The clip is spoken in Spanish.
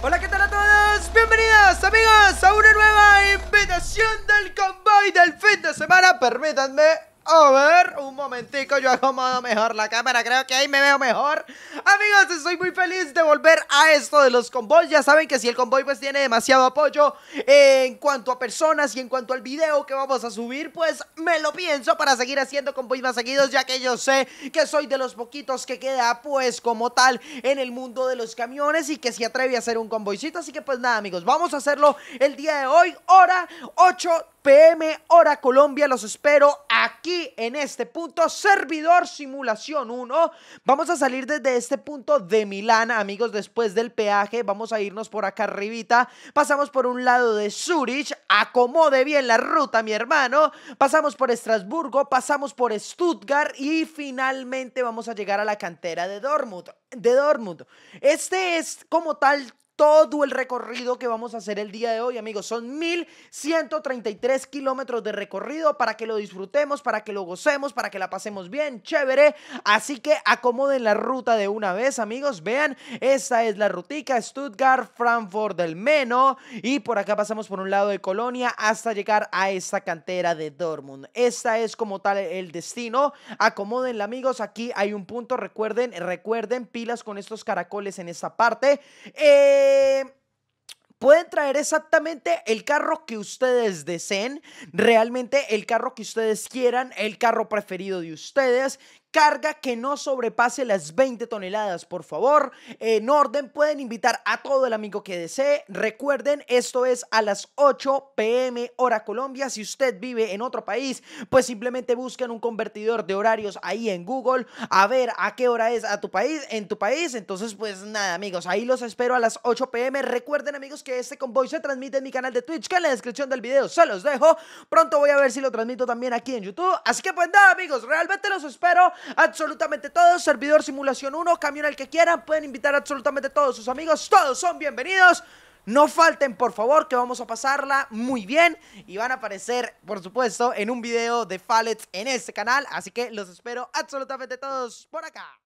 Hola, ¿qué tal a todos? bienvenidos amigos a una nueva invitación del convoy del fin de semana. Permítanme a ver, un momentico, yo acomodo mejor la cámara, creo que ahí me veo mejor. Amigos, estoy muy feliz de volver a esto de los convoys. Ya saben que si el convoy pues tiene demasiado apoyo en cuanto a personas y en cuanto al video que vamos a subir, pues me lo pienso para seguir haciendo convoys más seguidos, ya que yo sé que soy de los poquitos que queda pues como tal en el mundo de los camiones y que se atreve a hacer un convoycito. Así que pues nada, amigos, vamos a hacerlo el día de hoy, hora 8 pm hora Colombia. Los espero aquí en este punto, servidor simulación 1. Vamos a salir desde este punto de Milán, amigos, después del peaje. Vamos a irnos por acá arribita. Pasamos por un lado de Zurich. Acomode bien la ruta, mi hermano. Pasamos por Estrasburgo, pasamos por Stuttgart y finalmente vamos a llegar a la cantera de Dortmund. De Dortmund. Este es como tal todo el recorrido que vamos a hacer el día de hoy, amigos. Son 1133 kilómetros de recorrido para que lo disfrutemos, para que lo gocemos, para que la pasemos bien, chévere. Así que acomoden la ruta de una vez, amigos. Vean, esta es la rutica Stuttgart, Frankfurt del Meno. Y por acá pasamos por un lado de Colonia hasta llegar a esta cantera de Dortmund. Esta es como tal el destino. Acomódenla, amigos. Aquí hay un punto. Recuerden, recuerden, pilas con estos caracoles en esta parte. Eh eh, pueden traer exactamente el carro que ustedes deseen, realmente el carro que ustedes quieran, el carro preferido de ustedes, carga que no sobrepase las 20 toneladas, por favor. En orden, pueden invitar a todo el amigo que desee. Recuerden, esto es a las 8 pm hora Colombia. Si usted vive en otro país, pues simplemente busquen un convertidor de horarios ahí en Google a ver a qué hora es a tu país, en tu país. Entonces, pues nada, amigos, ahí los espero a las 8 pm. Recuerden, amigos, que este convoy se transmite en mi canal de Twitch, que en la descripción del video se los dejo. Pronto voy a ver si lo transmito también aquí en YouTube. Así que pues nada, amigos, realmente los espero absolutamente todos. Servidor Simulación 1, camión al que quieran, pueden invitar absolutamente todos sus amigos. Todos son bienvenidos. No falten, por favor, que vamos a pasarla muy bien. Y van a aparecer, por supuesto, en un video de Fallets en este canal. Así que los espero absolutamente todos por acá.